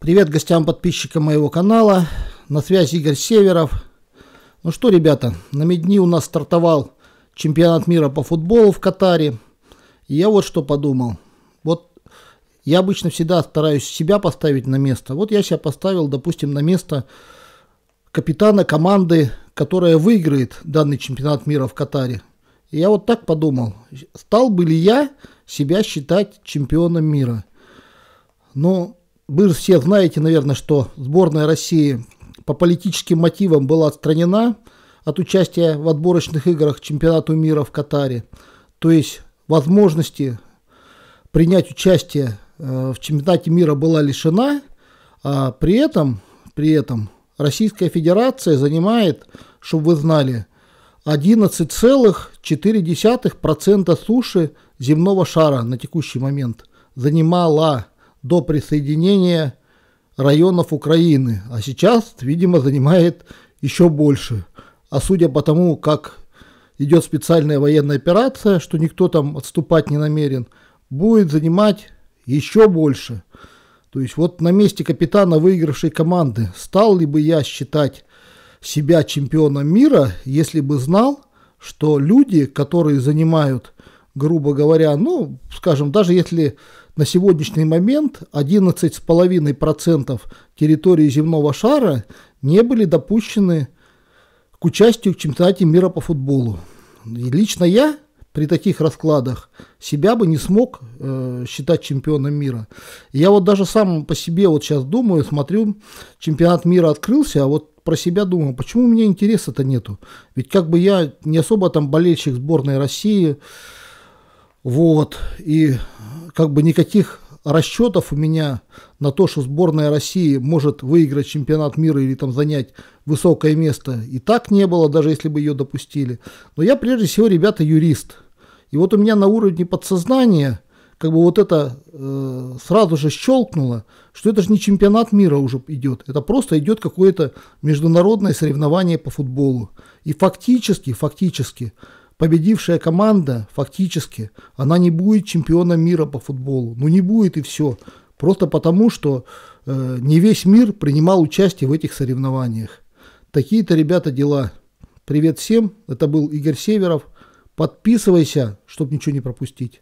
Привет гостям, подписчикам моего канала. На связи Игорь Северов. Ну что, ребята, на медни у нас стартовал чемпионат мира по футболу в Катаре. И я вот что подумал. Вот я обычно всегда стараюсь себя поставить на место. Вот я себя поставил, допустим, на место капитана команды, которая выиграет данный чемпионат мира в Катаре. И я вот так подумал, стал бы ли я себя считать чемпионом мира? Но ну, вы же все знаете, наверное, что сборная России по политическим мотивам была отстранена от участия в отборочных играх чемпионату мира в Катаре. То есть возможности принять участие э, в чемпионате мира была лишена, а при этом, при этом Российская Федерация занимает, чтобы вы знали, 11,4% суши земного шара на текущий момент занимала до присоединения районов Украины, а сейчас, видимо, занимает еще больше. А судя по тому, как идет специальная военная операция, что никто там отступать не намерен, будет занимать еще больше. То есть вот на месте капитана выигравшей команды стал ли бы я считать себя чемпионом мира, если бы знал, что люди, которые занимают грубо говоря, ну, скажем, даже если на сегодняшний момент 11,5% территории земного шара не были допущены к участию в чемпионате мира по футболу. И лично я при таких раскладах себя бы не смог э, считать чемпионом мира. я вот даже сам по себе вот сейчас думаю, смотрю, чемпионат мира открылся, а вот про себя думаю, почему у меня интереса-то нету? Ведь как бы я не особо там болельщик сборной России, вот, и как бы никаких расчетов у меня на то, что сборная России может выиграть чемпионат мира или там занять высокое место, и так не было, даже если бы ее допустили. Но я прежде всего, ребята, юрист. И вот у меня на уровне подсознания как бы вот это э, сразу же щелкнуло, что это же не чемпионат мира уже идет, это просто идет какое-то международное соревнование по футболу. И фактически, фактически, победившая команда, фактически, она не будет чемпионом мира по футболу. Ну не будет и все. Просто потому, что э, не весь мир принимал участие в этих соревнованиях. Такие-то, ребята, дела. Привет всем, это был Игорь Северов. Подписывайся, чтобы ничего не пропустить.